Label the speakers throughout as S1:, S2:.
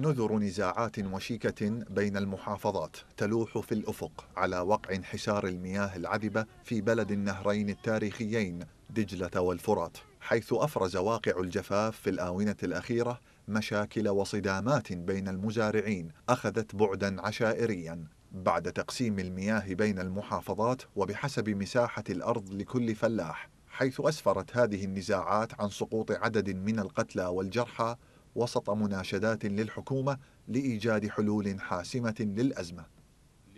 S1: نذر نزاعات وشيكة بين المحافظات تلوح في الأفق على وقع انحسار المياه العذبة في بلد النهرين التاريخيين دجلة والفرات حيث أفرز واقع الجفاف في الآونة الأخيرة مشاكل وصدامات بين المزارعين أخذت بعدا عشائريا بعد تقسيم المياه بين المحافظات وبحسب مساحة الأرض لكل فلاح حيث أسفرت هذه النزاعات عن سقوط عدد من القتلى والجرحى وسط مناشدات للحكومة لإيجاد حلول حاسمة للأزمة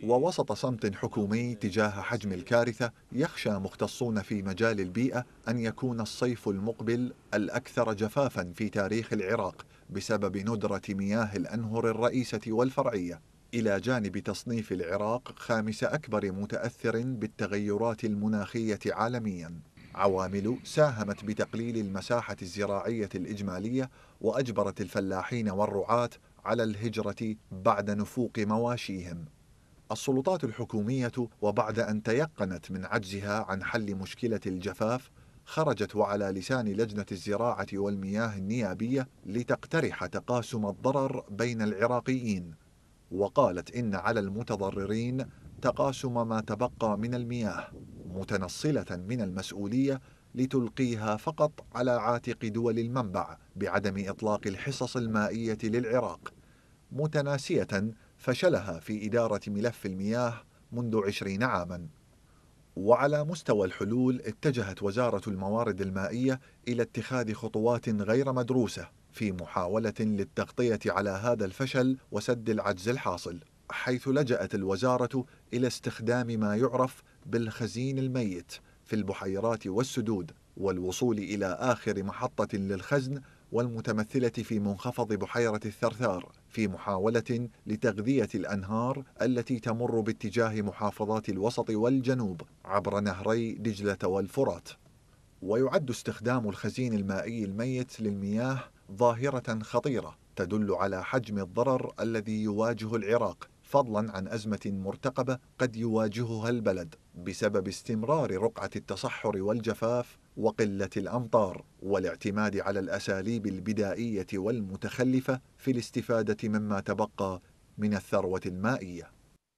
S1: ووسط صمت حكومي تجاه حجم الكارثة يخشى مختصون في مجال البيئة أن يكون الصيف المقبل الأكثر جفافا في تاريخ العراق بسبب ندرة مياه الأنهر الرئيسة والفرعية إلى جانب تصنيف العراق خامس أكبر متأثر بالتغيرات المناخية عالمياً عوامل ساهمت بتقليل المساحة الزراعية الإجمالية وأجبرت الفلاحين والرعاة على الهجرة بعد نفوق مواشيهم. السلطات الحكومية وبعد أن تيقنت من عجزها عن حل مشكلة الجفاف خرجت وعلى لسان لجنة الزراعة والمياه النيابية لتقترح تقاسم الضرر بين العراقيين وقالت إن على المتضررين تقاسم ما تبقى من المياه متنصلة من المسؤولية لتلقيها فقط على عاتق دول المنبع بعدم إطلاق الحصص المائية للعراق متناسية فشلها في إدارة ملف المياه منذ عشرين عاماً وعلى مستوى الحلول اتجهت وزارة الموارد المائية إلى اتخاذ خطوات غير مدروسة في محاولة للتغطية على هذا الفشل وسد العجز الحاصل حيث لجأت الوزارة إلى استخدام ما يعرف بالخزين الميت في البحيرات والسدود والوصول إلى آخر محطة للخزن والمتمثلة في منخفض بحيرة الثرثار في محاولة لتغذية الأنهار التي تمر باتجاه محافظات الوسط والجنوب عبر نهري دجلة والفرات ويعد استخدام الخزين المائي الميت للمياه ظاهرة خطيرة تدل على حجم الضرر الذي يواجه العراق فضلا عن أزمة مرتقبة قد يواجهها البلد بسبب استمرار رقعة التصحر والجفاف وقلة الأمطار والاعتماد على الأساليب البدائية والمتخلفة في الاستفادة مما تبقى من الثروة المائية